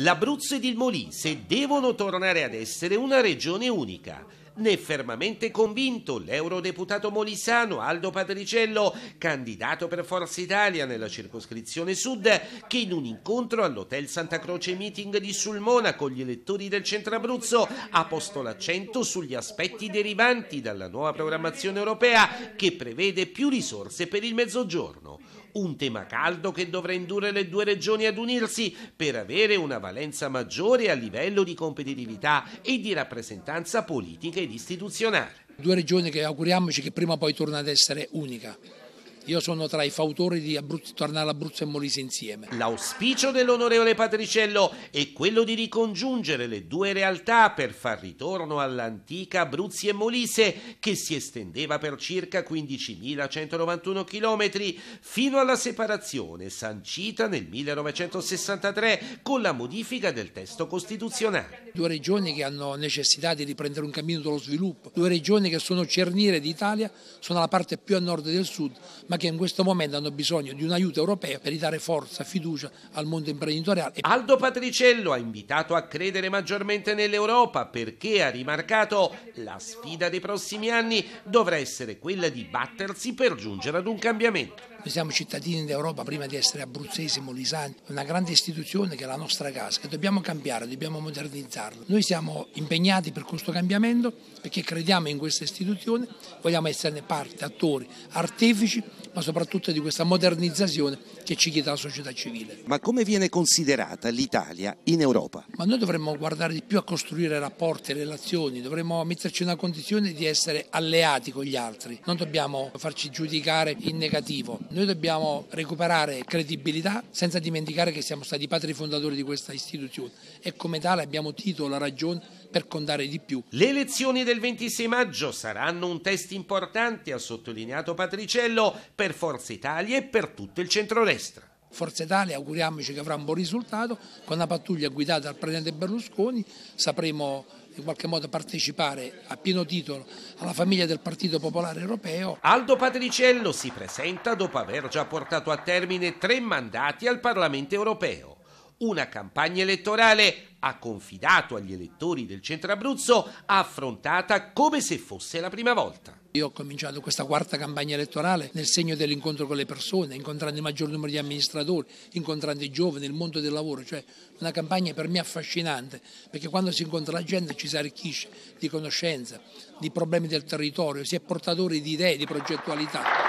l'Abruzzo ed il Molise devono tornare ad essere una regione unica ne è fermamente convinto l'eurodeputato molisano Aldo Patriciello, candidato per Forza Italia nella circoscrizione sud, che in un incontro all'Hotel Santa Croce Meeting di Sulmona con gli elettori del centro Abruzzo ha posto l'accento sugli aspetti derivanti dalla nuova programmazione europea che prevede più risorse per il mezzogiorno. Un tema caldo che dovrà indurre le due regioni ad unirsi per avere una valenza maggiore a livello di competitività e di rappresentanza politica e ed istituzionale. Due regioni che auguriamoci che prima o poi torna ad essere unica. Io sono tra i fautori di Abruzzo, tornare Abruzzo e Molise insieme. L'auspicio dell'onorevole Patriciello è quello di ricongiungere le due realtà per far ritorno all'antica Abruzzi e Molise che si estendeva per circa 15.191 km fino alla separazione sancita nel 1963 con la modifica del testo costituzionale. Due regioni che hanno necessità di riprendere un cammino dello sviluppo, due regioni che sono cerniere d'Italia, sono la parte più a nord del sud, ma che in questo momento hanno bisogno di un aiuto europeo per ridare forza, e fiducia al mondo imprenditoriale. Aldo Patriciello ha invitato a credere maggiormente nell'Europa perché ha rimarcato la sfida dei prossimi anni dovrà essere quella di battersi per giungere ad un cambiamento. Noi siamo cittadini d'Europa prima di essere abruzzesi, molisani, una grande istituzione che è la nostra casa, che dobbiamo cambiare, dobbiamo modernizzarla. Noi siamo impegnati per questo cambiamento perché crediamo in questa istituzione, vogliamo esserne parte, attori, artefici ma soprattutto di questa modernizzazione che ci chiede la società civile. Ma come viene considerata l'Italia in Europa? Ma noi dovremmo guardare di più a costruire rapporti, relazioni, dovremmo metterci in una condizione di essere alleati con gli altri, non dobbiamo farci giudicare in negativo, noi dobbiamo recuperare credibilità senza dimenticare che siamo stati i padri fondatori di questa istituzione e come tale abbiamo titolo, ragione per contare di più. Le elezioni del 26 maggio saranno un test importante, ha sottolineato Patriciello, per Forza Italia e per tutto il centrodestra. Forza Italia auguriamoci che avrà un buon risultato, con una pattuglia guidata dal Presidente Berlusconi sapremo in qualche modo partecipare a pieno titolo alla famiglia del Partito Popolare Europeo. Aldo Patriciello si presenta dopo aver già portato a termine tre mandati al Parlamento Europeo una campagna elettorale, ha confidato agli elettori del Centro Abruzzo, affrontata come se fosse la prima volta. Io ho cominciato questa quarta campagna elettorale nel segno dell'incontro con le persone, incontrando il maggior numero di amministratori, incontrando i giovani, il mondo del lavoro, cioè una campagna per me affascinante, perché quando si incontra la gente ci si arricchisce di conoscenza, di problemi del territorio, si è portatori di idee, di progettualità.